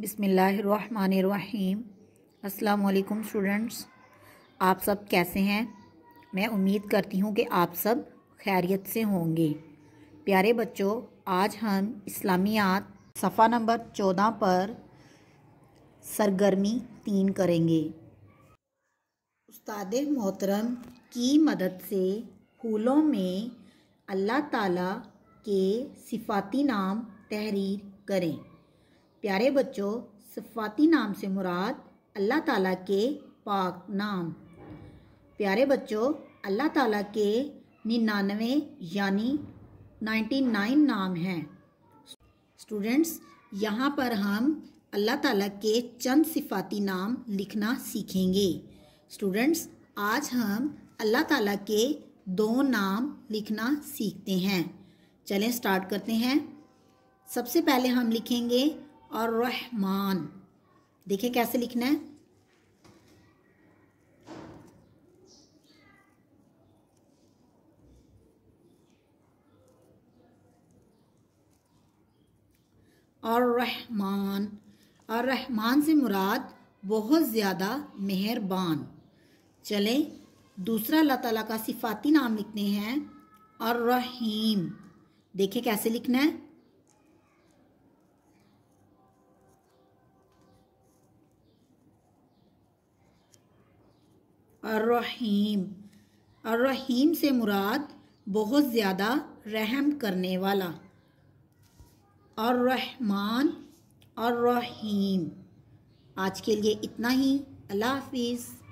बिसमीम अस्सलाम स्टूडेंट्स आप सब कैसे हैं मैं उम्मीद करती हूँ कि आप सब खैरियत से होंगे प्यारे बच्चों आज हम इस्लामियात सफ़ा नंबर चौदह पर सरगर्मी तीन करेंगे उस्ताद मोहतरम की मदद से फूलों में अल्लाह ताला के सिफाती नाम तहरीर करें प्यारे बच्चों सफ़ाती नाम से मुराद अल्लाह ताला के पाक नाम प्यारे बच्चों अल्लाह ताला के निन्यानवे यानी नाइन्टी नाइन नाम हैं स्टूडेंट्स यहाँ पर हम अल्लाह ताला के चंद सिफाती नाम लिखना सीखेंगे स्टूडेंट्स आज हम अल्लाह ताला के दो नाम लिखना सीखते हैं चलें स्टार्ट करते हैं सबसे पहले हम लिखेंगे और रहमान देखिए कैसे लिखना है और रहमान और रहमान से मुराद बहुत ज़्यादा मेहरबान चले दूसरा अल्लाह ताला का सिफाती नाम लिखते हैं और रहीम देखे कैसे लिखना है अर्रहीम अर्रहीम से मुराद बहुत ज़्यादा रहम करने वाला अर्रहमान अर्रहीम आज के लिए इतना ही अल्लाह हाफिज़